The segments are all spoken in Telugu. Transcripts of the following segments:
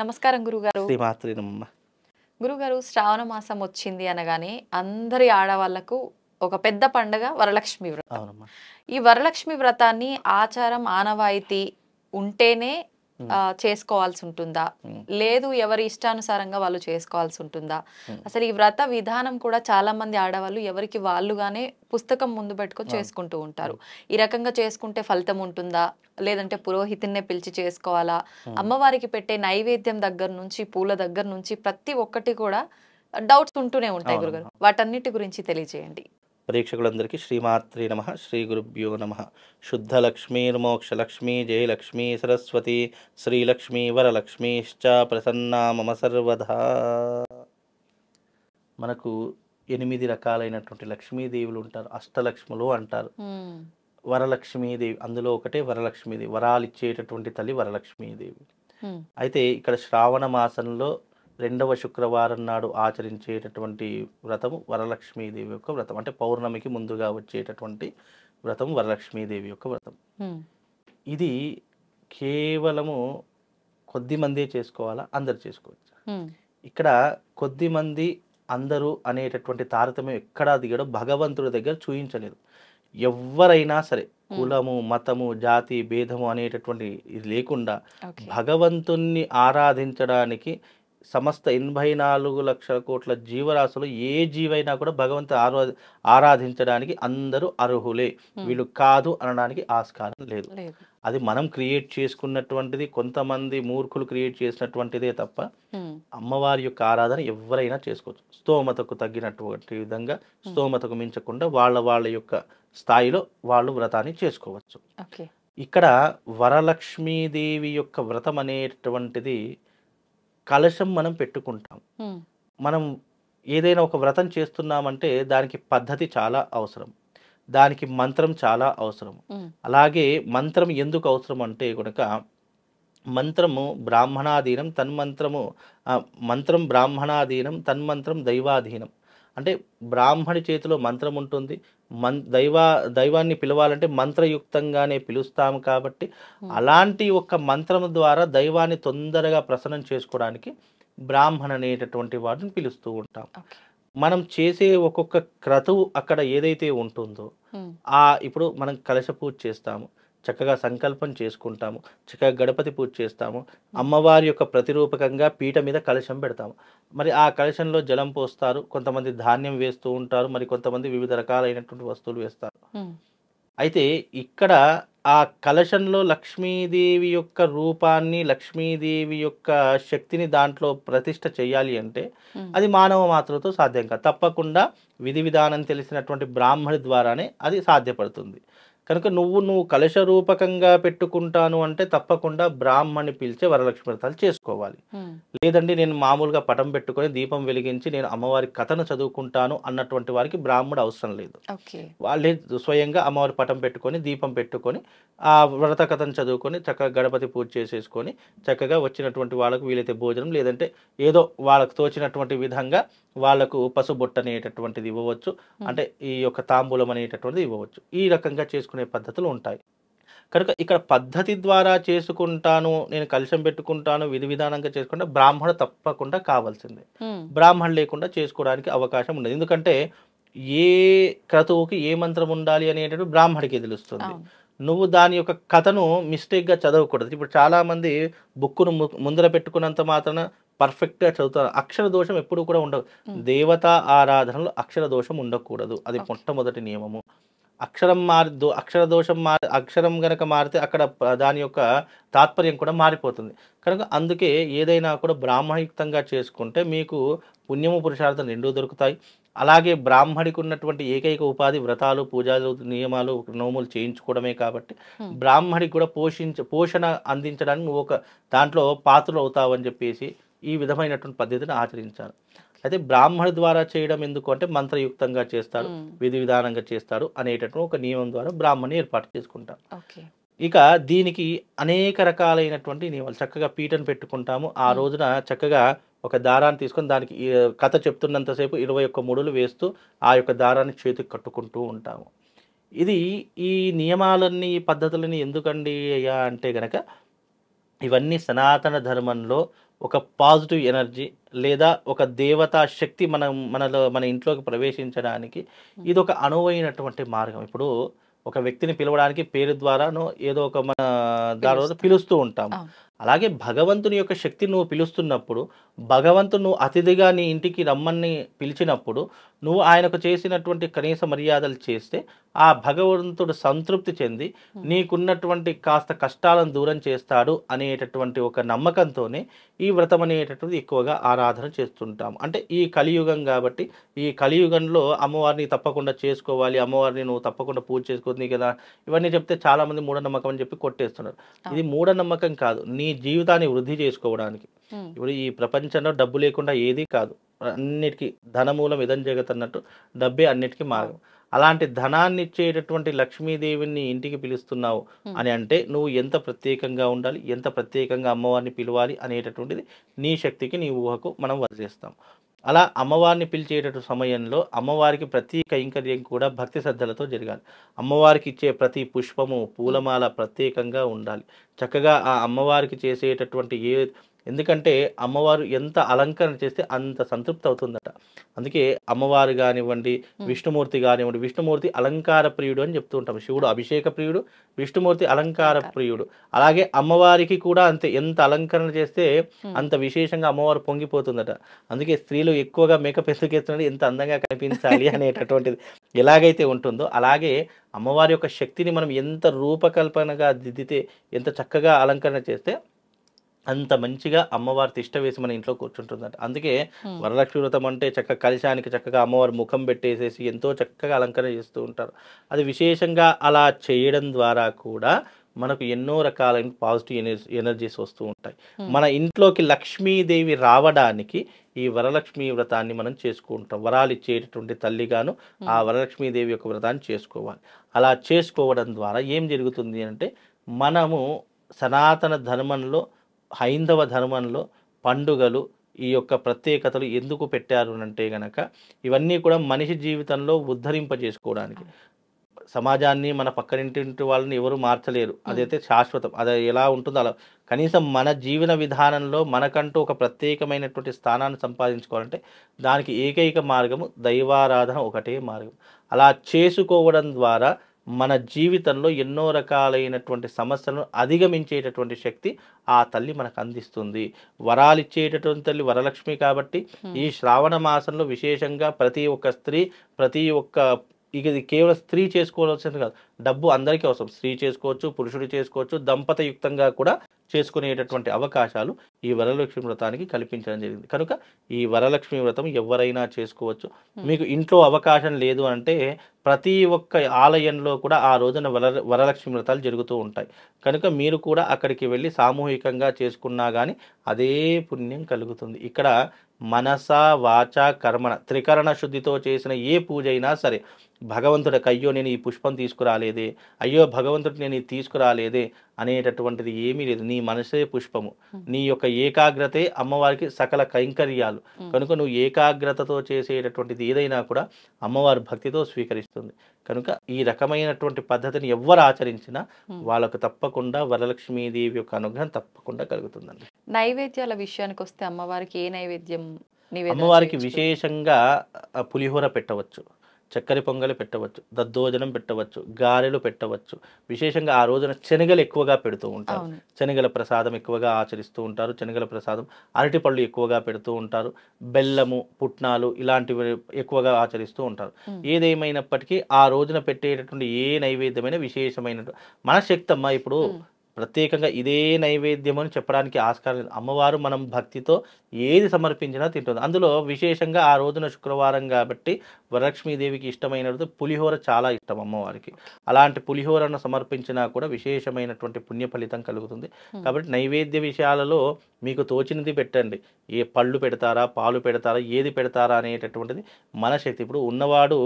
నమస్కారం గురుగారు గురుగారు శ్రావణ మాసం వచ్చింది అనగానే అందరి ఆడవాళ్లకు ఒక పెద్ద పండగ వరలక్ష్మి వ్రతం ఈ వరలక్ష్మి వ్రతాన్ని ఆచారం ఆనవాయితీ ఉంటేనే Hmm. చేసుకోవాల్సి ఉంటుందా hmm. లేదు ఎవరి ఇష్టానుసారంగా వాళ్ళు చేసుకోవాల్సి ఉంటుందా hmm. అసలు ఈ వ్రత విధానం కూడా చాలా మంది ఆడవాళ్ళు ఎవరికి వాళ్ళుగానే పుస్తకం ముందు పెట్టుకొని చేసుకుంటూ ఉంటారు ఈ రకంగా చేసుకుంటే ఫలితం ఉంటుందా లేదంటే పురోహితున్నే పిలిచి చేసుకోవాలా అమ్మవారికి పెట్టే నైవేద్యం దగ్గర నుంచి పూల దగ్గర నుంచి ప్రతి ఒక్కటి కూడా డౌట్స్ ఉంటూనే ఉంటాయి గురుగారు వాటన్నిటి గురించి తెలియజేయండి ప్రేక్షకులందరికీ శ్రీమాత్రి నమ శ్రీ గురుభ్యో నమ శుద్ధలక్ష్మీర్మోక్షలక్ష్మీ జయలక్ష్మీ సరస్వతి శ్రీలక్ష్మీ వరలక్ష్మీశ్చ ప్రసన్నా మమ సర్వధా మనకు ఎనిమిది రకాలైనటువంటి లక్ష్మీదేవులు ఉంటారు అష్టలక్ష్ములు అంటారు వరలక్ష్మీదేవి అందులో ఒకటే వరలక్ష్మీదేవి వరాలు ఇచ్చేటటువంటి తల్లి వరలక్ష్మీదేవి అయితే ఇక్కడ శ్రావణ మాసంలో రెండవ శుక్రవారం నాడు ఆచరించేటటువంటి వ్రతము వరలక్ష్మీదేవి యొక్క వ్రతం అంటే పౌర్ణమికి ముందుగా వచ్చేటటువంటి వ్రతం వరలక్ష్మీదేవి యొక్క వ్రతం ఇది కేవలము కొద్ది మందే చేసుకోవాలా అందరు చేసుకోవచ్చు ఇక్కడ కొద్ది మంది అందరూ అనేటటువంటి తారతమ్యం ఎక్కడా దిగడం భగవంతుడి దగ్గర చూయించలేదు ఎవరైనా సరే కులము మతము జాతి భేదము అనేటటువంటి ఇది లేకుండా భగవంతుణ్ణి ఆరాధించడానికి సమస్త ఎనభై నాలుగు లక్షల కోట్ల జీవరాశులు ఏ జీవైనా కూడా భగవంతు ఆరా ఆరాధించడానికి అందరూ అర్హులే వీళ్ళు కాదు అనడానికి ఆస్కారం లేదు అది మనం క్రియేట్ చేసుకున్నటువంటిది కొంతమంది మూర్ఖులు క్రియేట్ చేసినటువంటిదే తప్ప అమ్మవారి యొక్క ఆరాధన ఎవరైనా చేసుకోవచ్చు స్తోమతకు తగ్గినటువంటి విధంగా స్తోమతకు మించకుండా వాళ్ళ వాళ్ళ యొక్క స్థాయిలో వాళ్ళు వ్రతాన్ని చేసుకోవచ్చు ఇక్కడ వరలక్ష్మీదేవి యొక్క వ్రతం అనేటువంటిది కలశం మనం పెట్టుకుంటాం మనం ఏదైనా ఒక వ్రతం చేస్తున్నామంటే దానికి పద్ధతి చాలా అవసరం దానికి మంత్రం చాలా అవసరం అలాగే మంత్రం ఎందుకు అవసరం అంటే కనుక మంత్రము బ్రాహ్మణాధీనం తన్మంత్రము మంత్రం బ్రాహ్మణాధీనం తన్మంత్రం దైవాధీనం అంటే బ్రాహ్మణి చేతిలో మంత్రం ఉంటుంది మన్ దైవ దైవాన్ని పిలవాలంటే మంత్రయుక్తంగానే పిలుస్తాము కాబట్టి అలాంటి ఒక మంత్రం ద్వారా దైవాన్ని తొందరగా ప్రసన్నం చేసుకోవడానికి బ్రాహ్మణ అనేటటువంటి వాటిని పిలుస్తూ ఉంటాం మనం చేసే ఒక్కొక్క క్రతువు అక్కడ ఏదైతే ఉంటుందో ఆ ఇప్పుడు మనం కలశ పూజ చేస్తాము చక్కగా సంకల్పం చేసుకుంటాము చక్కగా గణపతి పూజ చేస్తాము అమ్మవారి యొక్క ప్రతిరూపకంగా పీట మీద కలశం పెడతాము మరి ఆ కలశంలో జలం పోస్తారు కొంతమంది ధాన్యం వేస్తూ ఉంటారు మరి కొంతమంది వివిధ రకాలైనటువంటి వస్తువులు వేస్తారు అయితే ఇక్కడ ఆ కలశంలో లక్ష్మీదేవి యొక్క రూపాన్ని లక్ష్మీదేవి యొక్క శక్తిని దాంట్లో ప్రతిష్ట చేయాలి అంటే అది మానవ మాత్రతో సాధ్యం కాదు తప్పకుండా విధి విధానం తెలిసినటువంటి బ్రాహ్మణి ద్వారానే అది సాధ్యపడుతుంది కనుక నువ్వు నువ్వు కలశ రూపకంగా పెట్టుకుంటాను అంటే తప్పకుండా బ్రాహ్మణి పిలిచే వరలక్ష్మి వ్రతాలు చేసుకోవాలి లేదండి నేను మామూలుగా పటం పెట్టుకొని దీపం వెలిగించి నేను అమ్మవారి కథను చదువుకుంటాను అన్నటువంటి వారికి బ్రాహ్మడు అవసరం లేదు వాళ్ళే స్వయంగా అమ్మవారి పటం పెట్టుకొని దీపం పెట్టుకొని ఆ వ్రత కథను చదువుకొని చక్కగా గణపతి పూజ చేసేసుకొని చక్కగా వచ్చినటువంటి వాళ్ళకు వీలైతే భోజనం లేదంటే ఏదో వాళ్ళకు తోచినటువంటి విధంగా వాళ్లకు పసుబొట్టు అనేటటువంటిది ఇవ్వవచ్చు అంటే ఈ యొక్క తాంబూలం అనేటటువంటిది ఇవ్వవచ్చు ఈ రకంగా చేసుకుని చేసుకునే పద్ధతులు ఉంటాయి కనుక ఇక్కడ పద్ధతి ద్వారా చేసుకుంటాను నేను కలుషం పెట్టుకుంటాను విధి విధానంగా చేసుకుంటే బ్రాహ్మణ తప్పకుండా కావాల్సిందే బ్రాహ్మణ లేకుండా చేసుకోవడానికి అవకాశం ఉండదు ఎందుకంటే ఏ క్రతువుకి ఏ మంత్రం ఉండాలి అనేటప్పుడు బ్రాహ్మణికి తెలుస్తుంది నువ్వు దాని యొక్క కథను మిస్టేక్గా చదవకూడదు ఇప్పుడు చాలామంది బుక్కును ముందర పెట్టుకున్నంత మాత్రాన పర్ఫెక్ట్గా చదువుతారు అక్షర దోషం ఎప్పుడు కూడా ఉండదు దేవతా ఆరాధనలో అక్షర దోషం ఉండకూడదు అది మొట్టమొదటి నియమము అక్షరం మారి దో అక్షర దోషం మారి అక్షరం గనక మారితే అక్కడ దాని యొక్క తాత్పర్యం కూడా మారిపోతుంది కనుక అందుకే ఏదైనా కూడా బ్రాహ్మయుక్తంగా చేసుకుంటే మీకు పుణ్యము పురుషార్థం రెండూ దొరుకుతాయి అలాగే బ్రాహ్మడికి ఉన్నటువంటి ఏకైక ఉపాధి వ్రతాలు పూజలు నియమాలు నోములు చేయించుకోవడమే కాబట్టి బ్రాహ్మడికి కూడా పోషించ పోషణ అందించడానికి నువ్వు ఒక దాంట్లో పాత్రలు అవుతావని చెప్పేసి ఈ విధమైనటువంటి పద్ధతిని ఆచరించారు అయితే బ్రాహ్మణ ద్వారా చేయడం ఎందుకు అంటే మంత్రయుక్తంగా చేస్తారు విధి విధానంగా చేస్తారు అనేటటువంటి ఒక నియమం ద్వారా బ్రాహ్మణి ఏర్పాటు చేసుకుంటారు ఇక దీనికి అనేక రకాలైనటువంటి నియమాలు చక్కగా పీటను పెట్టుకుంటాము ఆ రోజున చక్కగా ఒక దారాన్ని తీసుకొని దానికి కథ చెప్తున్నంతసేపు ఇరవై ఒక్క ముడులు వేస్తూ ఆ యొక్క దారాన్ని చేతికి కట్టుకుంటూ ఉంటాము ఇది ఈ నియమాలన్నీ పద్ధతులని ఎందుకండి అయ్యా అంటే గనక ఇవన్నీ సనాతన ధర్మంలో ఒక పాజిటివ్ ఎనర్జీ లేదా ఒక దేవతా శక్తి మనం మనలో మన ఇంట్లోకి ప్రవేశించడానికి ఇది ఒక అనువైనటువంటి మార్గం ఇప్పుడు ఒక వ్యక్తిని పిలవడానికి పేరు ద్వారాను ఏదో ఒక మన దాని పిలుస్తూ ఉంటాం అలాగే భగవంతుని యొక్క శక్తిని నువ్వు పిలుస్తున్నప్పుడు భగవంతుడు నువ్వు అతిథిగా నీ ఇంటికి రమ్మని పిలిచినప్పుడు నువ్వు ఆయనకు చేసినటువంటి కనీస మర్యాదలు చేస్తే ఆ భగవంతుడు సంతృప్తి చెంది hmm. నీకున్నటువంటి కాస్త కష్టాలను దూరం చేస్తాడు అనేటటువంటి ఒక నమ్మకంతోనే ఈ వ్రతం అనేటటువంటిది ఎక్కువగా ఆరాధన చేస్తుంటాం అంటే ఈ కలియుగం కాబట్టి ఈ కలియుగంలో అమ్మవారిని తప్పకుండా చేసుకోవాలి అమ్మవారిని నువ్వు తప్పకుండా పూజ చేసుకోవద్దు కదా ఇవన్నీ చెప్తే చాలామంది మూఢనమ్మకం అని చెప్పి కొట్టేస్తున్నారు ఇది మూఢనమ్మకం కాదు నీ నీ జీవితాన్ని వృద్ధి చేసుకోవడానికి ఇప్పుడు ఈ ప్రపంచంలో డబ్బు లేకుండా ఏది కాదు అన్నిటికీ ధనమూలం ఇదం జగత్ అన్నట్టు డబ్బే అన్నిటికీ మార్గం అలాంటి ధనాన్ని ఇచ్చేటటువంటి లక్ష్మీదేవిని ఇంటికి పిలుస్తున్నావు అని అంటే నువ్వు ఎంత ప్రత్యేకంగా ఉండాలి ఎంత ప్రత్యేకంగా అమ్మవారిని పిలవాలి అనేటటువంటిది నీ శక్తికి నీ ఊహకు మనం వదిలేస్తాం అలా అమ్మవారిని పిలిచేట సమయంలో అమ్మవారికి ప్రతి కైంకర్యం కూడా భక్తి శ్రద్ధలతో జరగాలి అమ్మవారికి ఇచ్చే ప్రతి పుష్పము పూలమాల ప్రత్యేకంగా ఉండాలి చక్కగా ఆ అమ్మవారికి చేసేటటువంటి ఏ ఎందుకంటే అమ్మవారు ఎంత అలంకరణ చేస్తే అంత సంతృప్తి అవుతుందట అందుకే అమ్మవారు కానివ్వండి విష్ణుమూర్తి కానివ్వండి విష్ణుమూర్తి అలంకార ప్రియుడు అని చెప్తూ ఉంటాం శివుడు అభిషేక ప్రియుడు విష్ణుమూర్తి అలంకార ప్రియుడు అలాగే అమ్మవారికి కూడా అంతే ఎంత అలంకరణ చేస్తే అంత విశేషంగా అమ్మవారు పొంగిపోతుందట అందుకే స్త్రీలు ఎక్కువగా మేకప్ ఎందుకేస్తున్నది ఎంత అందంగా కనిపించాలి అనేటటువంటిది ఎలాగైతే ఉంటుందో అలాగే అమ్మవారి యొక్క శక్తిని మనం ఎంత రూపకల్పనగా దిద్దితే ఎంత చక్కగా అలంకరణ చేస్తే అంత మంచిగా అమ్మవారి తిష్ట వేసి మన ఇంట్లో కూర్చుంటుందంట అందుకే వరలక్ష్మి వ్రతం అంటే చక్కగా కలశానికి చక్కగా అమ్మవారి ముఖం పెట్టేసేసి ఎంతో చక్కగా అలంకరణ చేస్తూ ఉంటారు అది విశేషంగా అలా చేయడం ద్వారా కూడా మనకు ఎన్నో రకాలైన పాజిటివ్ ఎనర్జీ ఎనర్జీస్ వస్తూ ఉంటాయి మన ఇంట్లోకి లక్ష్మీదేవి రావడానికి ఈ వరలక్ష్మి వ్రతాన్ని మనం చేసుకుంటాం వరాలు ఇచ్చేటటువంటి తల్లిగాను ఆ వరలక్ష్మీదేవి యొక్క వ్రతాన్ని చేసుకోవాలి అలా చేసుకోవడం ద్వారా ఏం జరుగుతుంది అంటే మనము సనాతన ధర్మంలో హైందవ ధర్మంలో పండుగలు ఈ యొక్క ప్రత్యేకతలు ఎందుకు పెట్టారు అంటే గనక ఇవన్నీ కూడా మనిషి జీవితంలో ఉద్ధరింపజేసుకోవడానికి సమాజాన్ని మన పక్కనింటి వాళ్ళని ఎవరు మార్చలేరు అదైతే శాశ్వతం అది ఎలా ఉంటుందో అలా కనీసం మన జీవన విధానంలో మనకంటూ ఒక ప్రత్యేకమైనటువంటి స్థానాన్ని సంపాదించుకోవాలంటే దానికి ఏకైక మార్గము దైవారాధన ఒకటే మార్గం అలా చేసుకోవడం ద్వారా మన జీవితంలో ఎన్నో రకాలైనటువంటి సమస్యలను అధిగమించేటటువంటి శక్తి ఆ తల్లి మనకు అందిస్తుంది వరాలు ఇచ్చేటటువంటి తల్లి వరలక్ష్మి కాబట్టి ఈ శ్రావణ మాసంలో విశేషంగా ప్రతి ఒక్క స్త్రీ ప్రతి ఒక్క ఇక ఇది కేవలం స్త్రీ చేసుకోవాల్సింది కాదు డబ్బు అందరికీ అవసరం స్త్రీ చేసుకోవచ్చు పురుషుడు చేసుకోవచ్చు దంపతయుక్తంగా కూడా చేసుకునేటటువంటి అవకాశాలు ఈ వరలక్ష్మి వ్రతానికి కల్పించడం జరిగింది కనుక ఈ వరలక్ష్మి వ్రతం ఎవరైనా చేసుకోవచ్చు మీకు ఇంట్లో అవకాశం లేదు అంటే ప్రతి ఒక్క ఆలయంలో కూడా ఆ రోజున వర వరలక్ష్మి వ్రతాలు జరుగుతూ ఉంటాయి కనుక మీరు కూడా అక్కడికి వెళ్ళి సామూహికంగా చేసుకున్నా కానీ అదే పుణ్యం కలుగుతుంది ఇక్కడ మనస వాచ కర్మణ త్రికరణ శుద్ధితో చేసిన ఏ పూజ అయినా సరే భగవంతుడికి అయ్యో నేను ఈ పుష్పం తీసుకురాలేదే అయ్యో భగవంతుడు నేను ఇది తీసుకురాలేదే అనేటటువంటిది ఏమీ లేదు నీ మనసే పుష్పము నీ యొక్క ఏకాగ్రతే అమ్మవారికి సకల కైంకర్యాలు కనుక నువ్వు ఏకాగ్రతతో చేసేటటువంటిది ఏదైనా కూడా అమ్మవారి భక్తితో స్వీకరిస్తుంది వస్తుంది కనుక ఈ రకమైనటువంటి పద్ధతిని ఎవరు ఆచరించినా వాళ్ళకు తప్పకుండా వరలక్ష్మీదేవి యొక్క అనుగ్రహం తప్పకుండా కలుగుతుందండి నైవేద్యాల విషయానికి వస్తే అమ్మవారికి ఏ నైవేద్యం అమ్మవారికి విశేషంగా పులిహోర పెట్టవచ్చు చక్కెర పొంగలి పెట్టవచ్చు దద్దోజనం పెట్టవచ్చు గారెలు పెట్టవచ్చు విశేషంగా ఆ రోజున శనగలు ఎక్కువగా పెడుతూ ఉంటారు శనగల ప్రసాదం ఎక్కువగా ఆచరిస్తూ ఉంటారు శనగల ప్రసాదం అరటిపళ్ళు ఎక్కువగా పెడుతూ ఉంటారు బెల్లము పుట్నాలు ఇలాంటివి ఎక్కువగా ఆచరిస్తూ ఉంటారు ఏదేమైనప్పటికీ ఆ రోజున పెట్టేటటువంటి ఏ నైవేద్యమైన విశేషమైన మన శక్తమ్మ ఇప్పుడు ప్రత్యేకంగా ఇదే నైవేద్యం అని చెప్పడానికి ఆస్కారం లేదు అమ్మవారు మనం భక్తితో ఏది సమర్పించినా తింటుంది అందులో విశేషంగా ఆ రోజున శుక్రవారం కాబట్టి వరలక్ష్మీదేవికి ఇష్టమైనది పులిహోర చాలా ఇష్టం అమ్మవారికి అలాంటి పులిహోరను సమర్పించినా కూడా విశేషమైనటువంటి పుణ్య ఫలితం కలుగుతుంది కాబట్టి నైవేద్య విషయాలలో మీకు తోచినది పెట్టండి ఏ పళ్ళు పెడతారా పాలు పెడతారా ఏది పెడతారా అనేటటువంటిది మన శక్తి ఇప్పుడు ఉన్నవాడు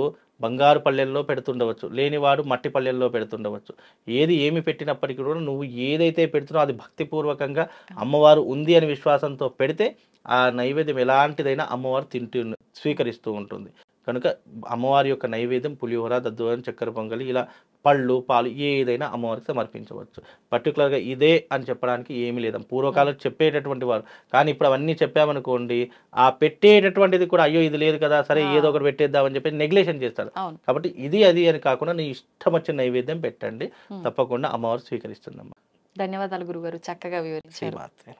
బంగారు పల్లెల్లో పెడుతుండవచ్చు లేనివాడు మట్టి పల్లెల్లో పెడుతుండవచ్చు ఏది ఏమి పెట్టినప్పటికీ కూడా నువ్వు ఏదైతే పెడుతున్నావు అది భక్తిపూర్వకంగా అమ్మవారు ఉంది అని విశ్వాసంతో పెడితే ఆ నైవేద్యం ఎలాంటిదైనా అమ్మవారు తింటూ స్వీకరిస్తూ ఉంటుంది కనుక అమ్మవారి యొక్క నైవేద్యం పులిహోర దద్దోరం చక్కెర పొంగలి ఇలా పళ్ళు పాలు ఏదైనా అమ్మవారికి సమర్పించవచ్చు పర్టికులర్గా ఇదే అని చెప్పడానికి ఏమీ లేదు పూర్వకాలం చెప్పేటటువంటి వారు కానీ ఇప్పుడు అవన్నీ చెప్పామనుకోండి ఆ పెట్టేటటువంటిది కూడా అయ్యో ఇది లేదు కదా సరే ఏదో ఒకటి పెట్టేద్దామని చెప్పి నెగ్లేషన్ చేస్తారు కాబట్టి ఇది అది అని కాకుండా నీ ఇష్టం వచ్చిన నైవేద్యం పెట్టండి తప్పకుండా అమ్మవారు స్వీకరిస్తుందమ్మా ధన్యవాదాలు గురుగారు చక్కగా వివరించారు